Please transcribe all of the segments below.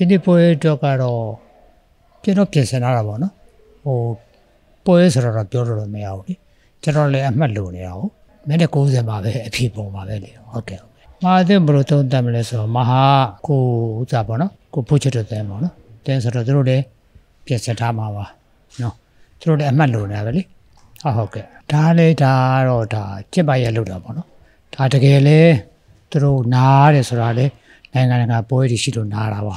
ဒီနေ့ပွဲတော့ကတော့ကျွန်တော်ပြင်ဆင်လာတာပေါ့နော်ဟိုပွဲဆိုတော့ပြောလို့မရဘူးလေကျွန်တော်လည်းအမှတ်လို့နေတာဟုတ်မင်းလည်း90ပါပဲအဖြစ်ပေါ်ပါပဲလေဟုတ်ကဲ့မာတဲ့ဘလို့သုံးတတ်မလဲဆိုတော့မဟာကိုဥစားပေါ့နော်ကိုဖို့ချစ်တဲ့ပေါ့နော်တဲ့ဆိုတော့တို့လည်းပြင်ဆင်ထားမှာပါနော်တို့လည်းအမှတ်လို့နေတာပဲလေဟုတ်ဟုတ်ကဲ့ဒါလည်းဒါတော့ဒါကျစ်ပါရဲ့လို့တာပေါ့နော်ဒါတကယ်လဲတို့နားတယ်ဆိုတာလေနိုင်ငံတကာပွဲတွေရှိလို့နားတာပါ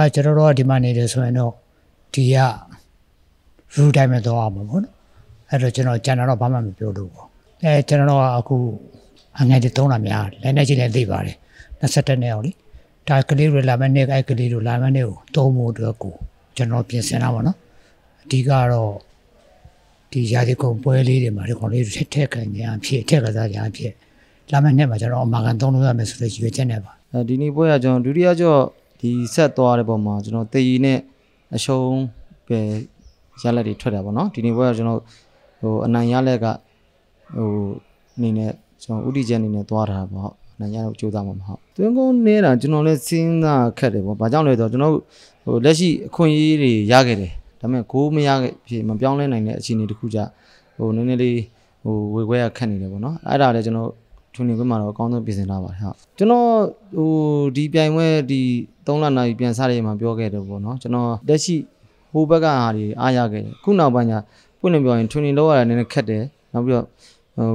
အဲကျွန်တော်တို့ကဒီမှာနေတယ်ဆိုရင်တော့ဒီက root တိုင်းပဲသွားမှာပေါ့နော်အဲ့တော့ကျွန်တော်ကျန်တော့ဘာမှမပြောလို့ပေါ့အဲကျွန်တော်ကအခုအငယ်တွေသုံးတာများလက်နဲ့ချင်းလည်းသိပါတယ်27နဲ့အောင်လीဒါကလေးတွေလာမယ့်နေ့အဲကလေးတွေလာမယ့်နေ့ကိုသုံးဖို့အတွက်ကိုကျွန်တော်ပြင်ဆင်တာပေါ့နော်အဓိကတော့ဒီရာသီကုန်ပွဲလေးတွေမှာဒီကောင်လေးတွေထက်ခံကြအဖြစ်ထက်ကစားကြအဖြစ်လာမယ့်နေ့မှာကျွန်တော်အမကန်သုံးလို့ရမယ်ဆိုတဲ့ရည်ရွယ်ချက်နဲ့ပါဒီနေ့ပွဲကကျွန်တော်ဒုတိယကြော့ဒီဆက်သွားတဲ့ပုံမှာကျွန်တော်တေရီနဲ့အရှုံးပဲရလက်တွေထွက်တာပေါ့နော်ဒီနေ့ဘက်ကကျွန်တော်ဟိုအနိုင်ရလက်ကဟိုအနေနဲ့ကျွန်တော်ဥတီချက်အနေနဲ့သွားတာပေါ့နိုင်ရတော့ကြိုးစားမှာမဟုတ်သွင်းကုန်းနေတာကျွန်တော်လည်းစဉ်းစားခက်တယ်ပေါ့ဘာကြောင့်လဲဆိုတော့ကျွန်တော်ဟိုလက်ရှိအခွင့်အရေးတွေရခဲ့တယ်ဒါပေမဲ့ဂိုးမရခဲ့ဖြစ်မပြောင်းလဲနိုင်တဲ့အခြေအနေတခုကြဟိုနည်းနည်းလေးဟိုဝေခွဲရခက်နေတယ်ပေါ့နော်အဲ့ဒါလည်းကျွန်တော်ထူနေခွင့်မှာတော့အကောင်းဆုံးပြင်ဆင်ထားပါတယ်ဟုတ်ကျွန်တော်ဟိုဒီပြိုင်ပွဲဒီ3လနိုင်ပြန်စတဲ့မှာပြောခဲ့တယ်ပေါ့နော်ကျွန်တော်လက်ရှိဟိုဘက်ကဟာတွေအားရခဲ့တယ်ခုနောက်ပိုင်းညာပွင့်နေပြောရင်ထူနေလောက်ရတာနည်းနည်းခက်တယ်နောက်ပြီးတော့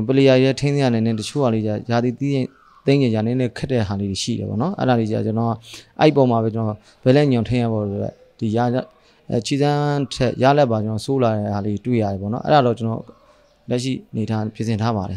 ပလေယာရဲ့ထိန်းသိမ်းရတဲ့နည်းတချို့ဟာလေးညာရာသီတီးရင်သိငင်ရနေနဲ့ခက်တဲ့ဟာလေးတွေရှိတယ်ပေါ့နော်အဲ့ဒါလေးကြာကျွန်တော်အဲ့ပုံမှာပဲကျွန်တော်ဘယ်လက်ညွန်ထင်းရပါလို့လက်ဒီရအဲခြေစမ်းထက်ရလက်ပါကျွန်တော်စိုးလာတဲ့ဟာလေးတွေ့ရတယ်ပေါ့နော်အဲ့ဒါတော့ကျွန်တော်လက်ရှိနေထားပြင်ဆင်ထားပါတယ်